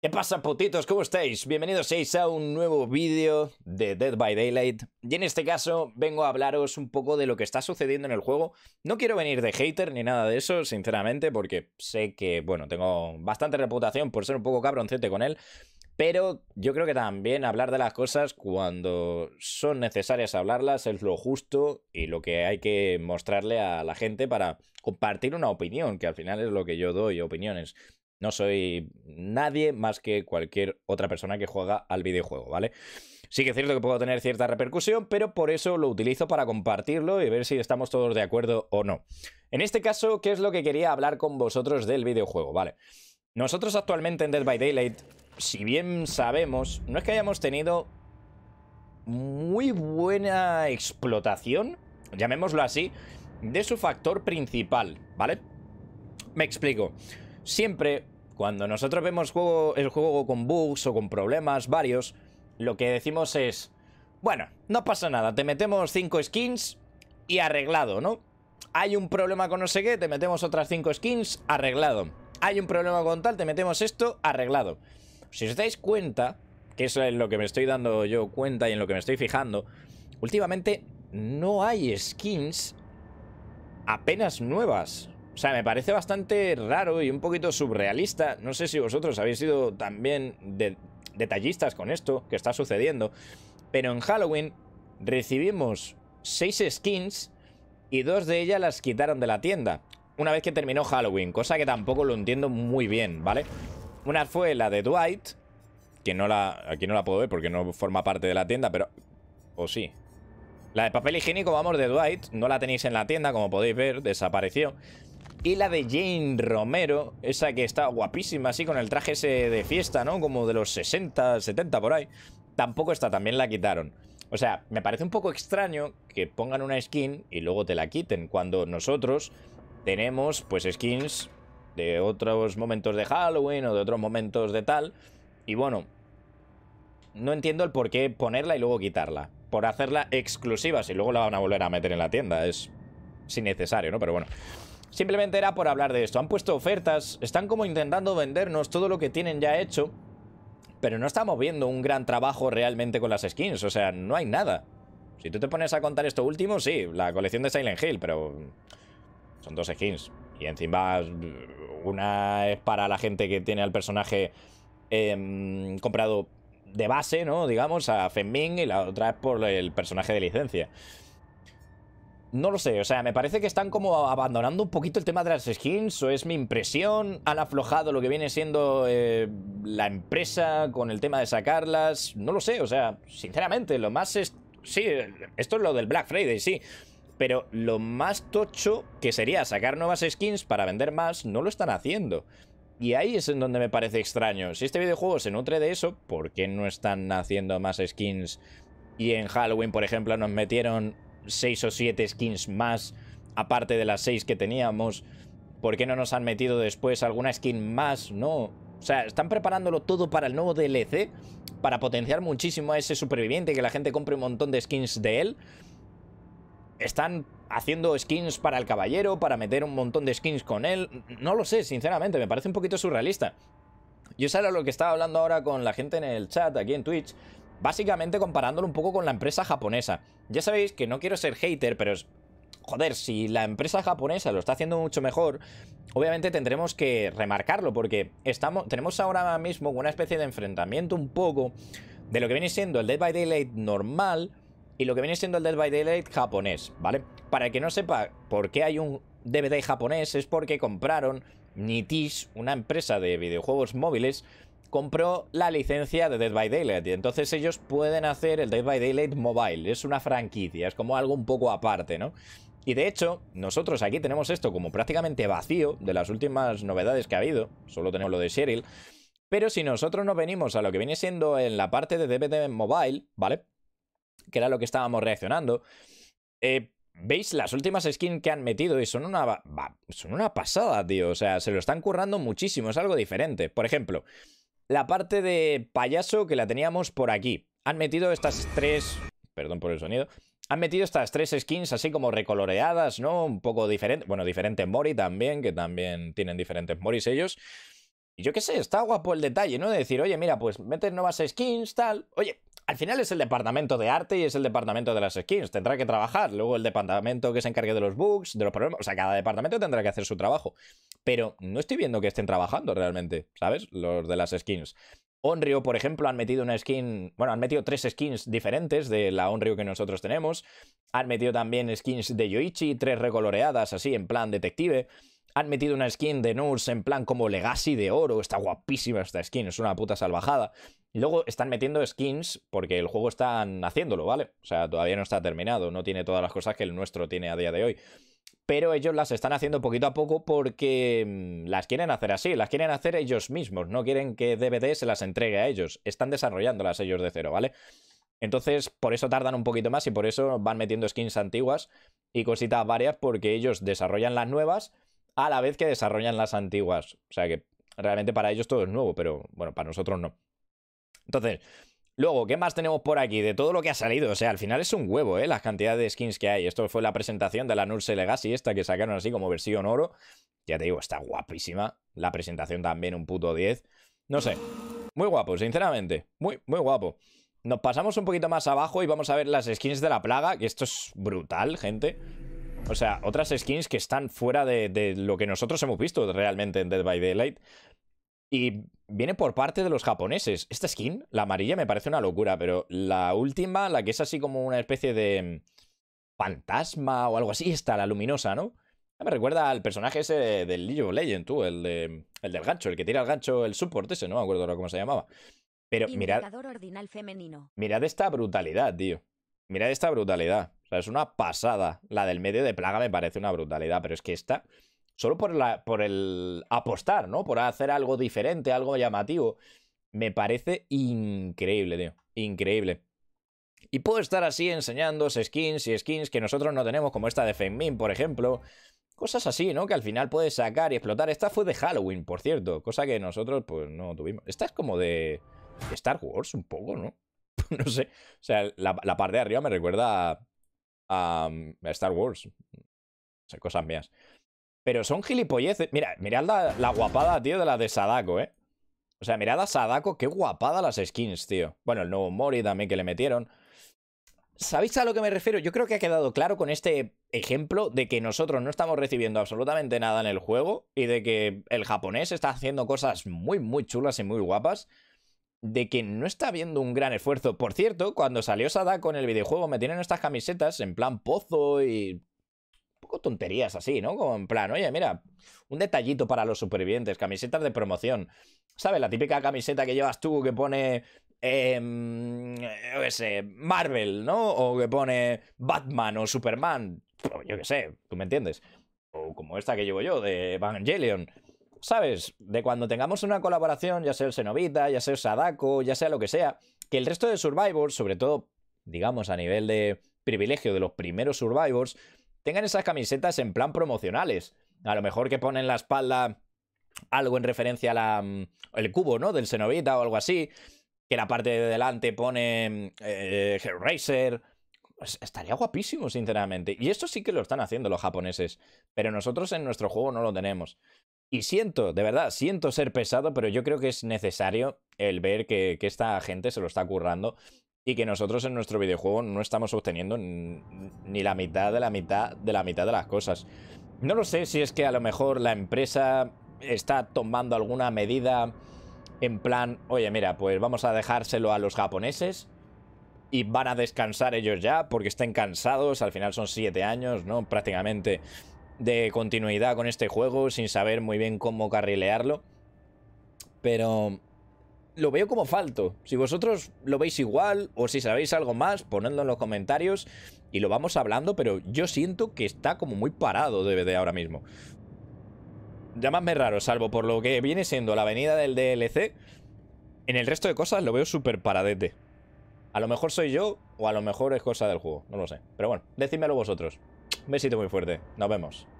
¿Qué pasa putitos? ¿Cómo estáis? Bienvenidos seis a un nuevo vídeo de Dead by Daylight y en este caso vengo a hablaros un poco de lo que está sucediendo en el juego. No quiero venir de hater ni nada de eso, sinceramente, porque sé que, bueno, tengo bastante reputación por ser un poco cabroncete con él, pero yo creo que también hablar de las cosas cuando son necesarias hablarlas es lo justo y lo que hay que mostrarle a la gente para compartir una opinión, que al final es lo que yo doy, opiniones. No soy nadie más que cualquier otra persona que juega al videojuego, ¿vale? Sí que es cierto que puedo tener cierta repercusión, pero por eso lo utilizo para compartirlo y ver si estamos todos de acuerdo o no. En este caso, ¿qué es lo que quería hablar con vosotros del videojuego? Vale. Nosotros actualmente en Dead by Daylight, si bien sabemos, no es que hayamos tenido muy buena explotación, llamémoslo así, de su factor principal, ¿vale? Me explico. Siempre cuando nosotros vemos el juego con bugs o con problemas varios, lo que decimos es, bueno, no pasa nada, te metemos 5 skins y arreglado, ¿no? Hay un problema con no sé qué, te metemos otras 5 skins, arreglado. Hay un problema con tal, te metemos esto, arreglado. Si os dais cuenta, que eso es lo que me estoy dando yo cuenta y en lo que me estoy fijando, últimamente no hay skins apenas nuevas. O sea, me parece bastante raro y un poquito surrealista. No sé si vosotros habéis sido también detallistas con esto que está sucediendo. Pero en Halloween recibimos seis skins y dos de ellas las quitaron de la tienda. Una vez que terminó Halloween, cosa que tampoco lo entiendo muy bien, ¿vale? Una fue la de Dwight, que no la, aquí no la puedo ver porque no forma parte de la tienda, pero... ¿O sí? La de papel higiénico, vamos, de Dwight, no la tenéis en la tienda, como podéis ver, desapareció y la de Jane Romero, esa que está guapísima así con el traje ese de fiesta, ¿no? Como de los 60, 70 por ahí, tampoco está, también la quitaron. O sea, me parece un poco extraño que pongan una skin y luego te la quiten cuando nosotros tenemos pues skins de otros momentos de Halloween o de otros momentos de tal. Y bueno, no entiendo el por qué ponerla y luego quitarla. Por hacerla exclusiva, si luego la van a volver a meter en la tienda, es innecesario, ¿no? Pero bueno. Simplemente era por hablar de esto. Han puesto ofertas, están como intentando vendernos todo lo que tienen ya hecho, pero no estamos viendo un gran trabajo realmente con las skins, o sea, no hay nada. Si tú te pones a contar esto último, sí, la colección de Silent Hill, pero son dos skins. Y encima una es para la gente que tiene al personaje em, comprado de base, ¿no? Digamos, a Fenmin y la otra es por el personaje de licencia. No lo sé, o sea, me parece que están como abandonando un poquito el tema de las skins, o es mi impresión. Han aflojado lo que viene siendo eh, la empresa con el tema de sacarlas. No lo sé, o sea, sinceramente, lo más es... Sí, esto es lo del Black Friday, sí. Pero lo más tocho que sería sacar nuevas skins para vender más, no lo están haciendo. Y ahí es en donde me parece extraño. Si este videojuego se nutre de eso, ¿por qué no están haciendo más skins? Y en Halloween, por ejemplo, nos metieron 6 o 7 skins más, aparte de las 6 que teníamos? ¿Por qué no nos han metido después alguna skin más? No. O sea, están preparándolo todo para el nuevo DLC, para potenciar muchísimo a ese superviviente, que la gente compre un montón de skins de él. Están haciendo skins para el caballero, para meter un montón de skins con él. No lo sé, sinceramente, me parece un poquito surrealista. Yo es lo que estaba hablando ahora con la gente en el chat, aquí en Twitch, Básicamente comparándolo un poco con la empresa japonesa. Ya sabéis que no quiero ser hater, pero Joder, si la empresa japonesa lo está haciendo mucho mejor, obviamente tendremos que remarcarlo, porque estamos, tenemos ahora mismo una especie de enfrentamiento un poco de lo que viene siendo el Dead by Daylight normal y lo que viene siendo el Dead by Daylight japonés, ¿vale? Para que no sepa por qué hay un DVD japonés es porque compraron Nitish, una empresa de videojuegos móviles, compró la licencia de Dead by Daylight. Y entonces ellos pueden hacer el Dead by Daylight Mobile. Es una franquicia, es como algo un poco aparte, ¿no? Y de hecho, nosotros aquí tenemos esto como prácticamente vacío de las últimas novedades que ha habido. Solo tenemos lo de Cheryl. Pero si nosotros nos venimos a lo que viene siendo en la parte de Daylight Mobile, ¿vale? Que era lo que estábamos reaccionando. Eh, ¿Veis las últimas skins que han metido? Y son una, son una pasada, tío. O sea, se lo están currando muchísimo. Es algo diferente. Por ejemplo, la parte de payaso que la teníamos por aquí. Han metido estas tres... Perdón por el sonido. Han metido estas tres skins así como recoloreadas, ¿no? Un poco diferente. Bueno, diferentes Mori también, que también tienen diferentes Moris ellos. Y yo qué sé, está guapo el detalle, ¿no? De decir, oye, mira, pues metes nuevas skins, tal. Oye, al final es el departamento de arte y es el departamento de las skins. Tendrá que trabajar. Luego el departamento que se encargue de los bugs, de los problemas. O sea, cada departamento tendrá que hacer su trabajo. Pero no estoy viendo que estén trabajando realmente, ¿sabes? Los de las skins. Onryo, por ejemplo, han metido una skin. Bueno, han metido tres skins diferentes de la Onryo que nosotros tenemos. Han metido también skins de Yoichi, tres recoloreadas, así, en plan detective. Han metido una skin de Nurse en plan como Legacy de oro. Está guapísima esta skin, es una puta salvajada. Luego están metiendo skins porque el juego están haciéndolo, ¿vale? O sea, todavía no está terminado, no tiene todas las cosas que el nuestro tiene a día de hoy. Pero ellos las están haciendo poquito a poco porque mm, las quieren hacer así, las quieren hacer ellos mismos, no quieren que DVD se las entregue a ellos, están desarrollándolas ellos de cero, ¿vale? Entonces, por eso tardan un poquito más y por eso van metiendo skins antiguas y cositas varias porque ellos desarrollan las nuevas a la vez que desarrollan las antiguas. O sea que realmente para ellos todo es nuevo, pero bueno, para nosotros no. Entonces, luego, ¿qué más tenemos por aquí? De todo lo que ha salido, o sea, al final es un huevo, ¿eh? Las cantidades de skins que hay. Esto fue la presentación de la Nurse Legacy, esta que sacaron así como versión oro. Ya te digo, está guapísima. La presentación también un puto 10. No sé, muy guapo, sinceramente. Muy, muy guapo. Nos pasamos un poquito más abajo y vamos a ver las skins de la plaga, que esto es brutal, gente. O sea, otras skins que están fuera de, de lo que nosotros hemos visto realmente en Dead by Daylight. Y viene por parte de los japoneses. Esta skin, la amarilla, me parece una locura, pero la última, la que es así como una especie de mm, fantasma o algo así, está la luminosa, ¿no? Ah, me recuerda al personaje ese del League of Legends, tú, el, de, el del gancho, el que tira el gancho, el support ese, no me acuerdo ahora cómo se llamaba. Pero mirad. Mirad esta brutalidad, tío. Mirad esta brutalidad. O sea, es una pasada. La del medio de plaga me parece una brutalidad, pero es que esta solo por, el apostar, ¿no? Por hacer algo diferente, algo llamativo. Me parece increíble, tío. Increíble. Y puedo estar así enseñando skins y skins que nosotros no tenemos, como esta de Fengmin, por ejemplo. Cosas así, ¿no? Que al final puedes sacar y explotar. Esta fue de Halloween, por cierto. Cosa que nosotros, pues, no tuvimos. Esta es como de Star Wars, un poco, ¿no? no sé. O sea, la, parte de arriba me recuerda a, a mm, Star Wars. O sea, cosas mías. Pero son gilipolleces. Mira, mirad la, guapada, tío, de la de Sadako, ¿eh? O sea, mirad a Sadako, qué guapada las skins, tío. Bueno, el nuevo Mori también que le metieron. ¿Sabéis a lo que me refiero? Yo creo que ha quedado claro con este ejemplo de que nosotros no estamos recibiendo absolutamente nada en el juego y de que el japonés está haciendo cosas muy, muy chulas y muy guapas. De que no está habiendo un gran esfuerzo. Por cierto, cuando salió Sadako en el videojuego me tienen estas camisetas en plan pozo y tonterías así, ¿no? Como en plan, oye, mira, un detallito para los supervivientes, camisetas de promoción. ¿Sabes? La típica camiseta que llevas tú que pone eh, qué Marvel, ¿no? O que pone Batman o Superman, yo qué sé, tú me entiendes. O como esta que llevo yo, de Evangelion. ¿Sabes? De cuando tengamos una colaboración, ya sea el Senovita, ya sea Sadako, ya sea lo que sea, que el resto de Survivors, sobre todo, digamos, a nivel de privilegio de los primeros Survivors, tengan esas camisetas en plan promocionales. A lo mejor que ponen la espalda algo en referencia al mm, cubo, ¿no? Del Senovita o algo así. Que la parte de delante pone mm, eh, Hellraiser. Pues estaría guapísimo, sinceramente. Y esto sí que lo están haciendo los japoneses. Pero nosotros en nuestro juego no lo tenemos. Y siento, de verdad, siento ser pesado, pero yo creo que es necesario el ver que, que, esta gente se lo está currando y que nosotros en nuestro videojuego no estamos obteniendo ni la mitad de la mitad de la mitad de las cosas. No lo sé si es que a lo mejor la empresa está tomando alguna medida en plan, oye, mira, pues vamos a dejárselo a los japoneses y van a descansar ellos ya porque estén cansados, al final son siete años, ¿no? Prácticamente de continuidad con este juego sin saber muy bien cómo carrilearlo. Pero lo veo como falto. Si vosotros lo veis igual o si sabéis algo más, ponedlo en los comentarios y lo vamos hablando, pero yo siento que está como muy parado DVD ahora mismo. me raro, salvo por lo que viene siendo la avenida del DLC. En el resto de cosas lo veo súper paradete. A lo mejor soy yo o a lo mejor es cosa del juego, no lo sé. Pero bueno, decídmelo vosotros. besito muy fuerte, nos vemos.